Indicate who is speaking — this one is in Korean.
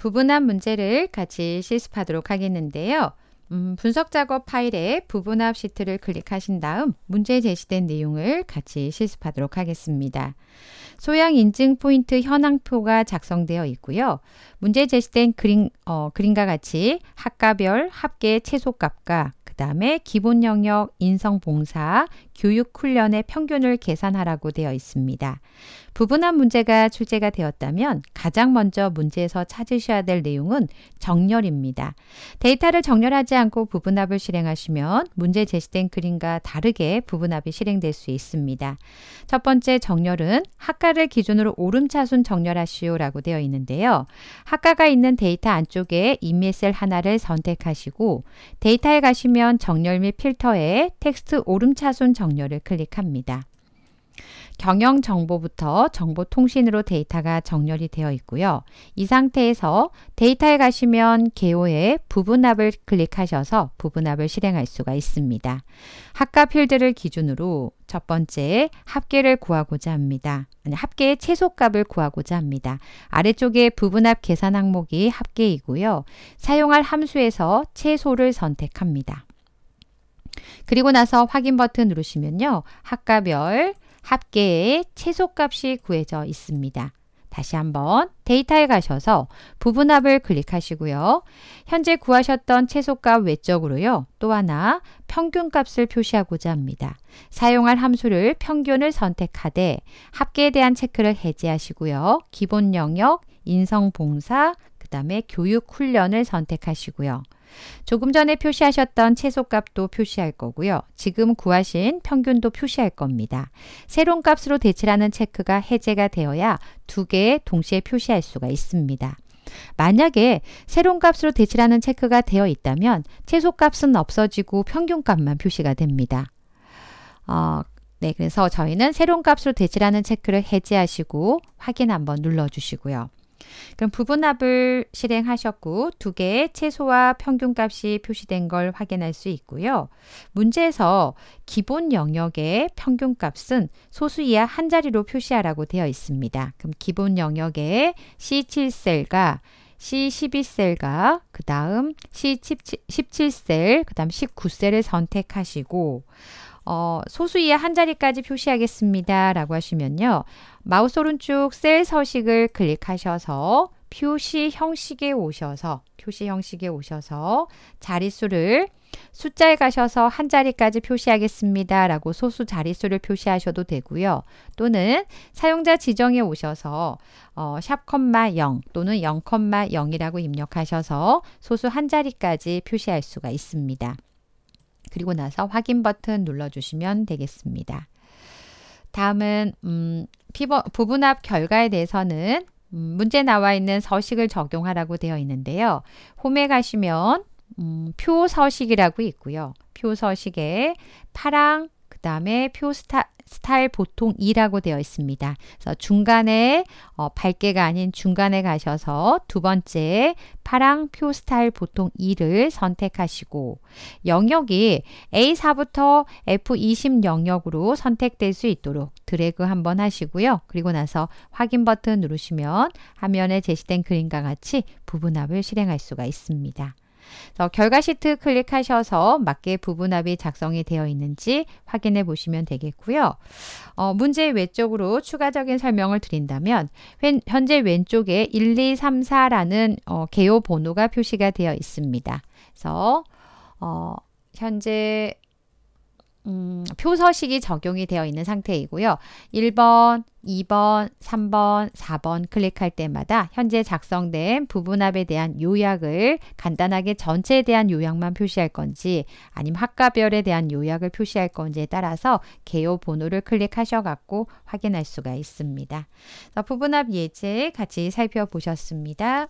Speaker 1: 부분한 문제를 같이 실습하도록 하겠는데요. 음, 분석 작업 파일에 부분합 시트를 클릭하신 다음 문제 제시된 내용을 같이 실습하도록 하겠습니다. 소양 인증 포인트 현황표가 작성되어 있고요. 문제 제시된 그림, 어, 그림과 같이 학과별 합계 최소값과 그 다음에 기본 영역 인성 봉사, 교육 훈련의 평균을 계산하라고 되어 있습니다. 부분한 문제가 출제가 되었다면 가장 먼저 문제에서 찾으셔야 될 내용은 정렬입니다. 데이터를 정렬하지 않고 부분합을 실행하시면 문제 제시된 그림과 다르게 부분합이 실행될 수 있습니다. 첫 번째 정렬은 학과를 기준으로 오름차순 정렬하시오라고 되어 있는데요. 학과가 있는 데이터 안쪽에 인미 셀 하나를 선택하시고 데이터에 가시면 정렬 및 필터에 텍스트 오름차순 정렬 정렬을 클릭합니다. 경영 정보부터 정보통신으로 데이터가 정렬이 되어 있고요. 이 상태에서 데이터에 가시면 개호의 부분합을 클릭하셔서 부분합을 실행할 수가 있습니다. 합과 필드를 기준으로 첫 번째 합계를 구하고자 합니다. 합계의 최소값을 구하고자 합니다. 아래쪽에 부분합 계산 항목이 합계이고요. 사용할 함수에서 최소를 선택합니다. 그리고 나서 확인 버튼 누르시면요. 학과별 합계의 최소값이 구해져 있습니다. 다시 한번 데이터에 가셔서 부분합을 클릭하시고요. 현재 구하셨던 최소값 외적으로요. 또 하나 평균값을 표시하고자 합니다. 사용할 함수를 평균을 선택하되 합계에 대한 체크를 해제하시고요. 기본 영역, 인성봉사, 그 다음에 교육 훈련을 선택하시고요. 조금 전에 표시하셨던 최소값도 표시할 거고요. 지금 구하신 평균도 표시할 겁니다. 새로운 값으로 대체라는 체크가 해제가 되어야 두 개 동시에 표시할 수가 있습니다. 만약에 새로운 값으로 대체라는 체크가 되어 있다면 최소값은 없어지고 평균값만 표시가 됩니다. 어, 네, 그래서 저희는 새로운 값으로 대체라는 체크를 해제하시고 확인 한번 눌러주시고요. 그럼 부분합을 실행하셨고 두 개의 최소와 평균값이 표시된 걸 확인할 수 있고요. 문제에서 기본 영역의 평균값은 소수 이하 한 자리로 표시하라고 되어 있습니다. 그럼 기본 영역의 C7셀과 C12셀과 그 다음 C17셀, 그 다음 19셀을 선택하시고 어, 소수의 한 자리까지 표시하겠습니다. 라고 하시면요. 마우스 오른쪽 셀 서식을 클릭하셔서 표시 형식에 오셔서 표시 형식에 오셔서 자릿수를 숫자에 가셔서 한 자리까지 표시하겠습니다. 라고 소수 자릿수를 표시하셔도 되고요. 또는 사용자 지정에 오셔서 어, 샵, 0 또는 0,0이라고 콤마 입력하셔서 소수 한 자리까지 표시할 수가 있습니다. 그리고 나서 확인 버튼 눌러주시면 되겠습니다. 다음은 음, 피버, 부분 합 결과에 대해서는 음, 문제 나와 있는 서식을 적용하라고 되어 있는데요. 홈에 가시면 음, 표 서식이라고 있고요. 표 서식에 파랑, 그 다음에 표 스타, 스타일 보통 2라고 되어 있습니다. 그래서 중간에 어, 밝게가 아닌 중간에 가셔서 두 번째 파랑 표 스타일 보통 2를 선택하시고 영역이 A4부터 F20 영역으로 선택될 수 있도록 드래그 한번 하시고요. 그리고 나서 확인 버튼 누르시면 화면에 제시된 그림과 같이 부분합을 실행할 수가 있습니다. 결과 시트 클릭하셔서 맞게 부분합이 작성이 되어 있는지 확인해 보시면 되겠고요. 어, 문제 외쪽으로 추가적인 설명을 드린다면 현재 왼쪽에 1, 2, 3, 4라는 어, 개요 번호가 표시가 되어 있습니다. 그래서 어, 현재 음, 표서식이 적용이 되어 있는 상태이고요. 1번, 2번, 3번, 4번 클릭할 때마다 현재 작성된 부분합에 대한 요약을 간단하게 전체에 대한 요약만 표시할 건지 아니면 학과별에 대한 요약을 표시할 건지에 따라서 개요 번호를 클릭하셔갖고 확인할 수가 있습니다. 부분합 예제 같이 살펴보셨습니다.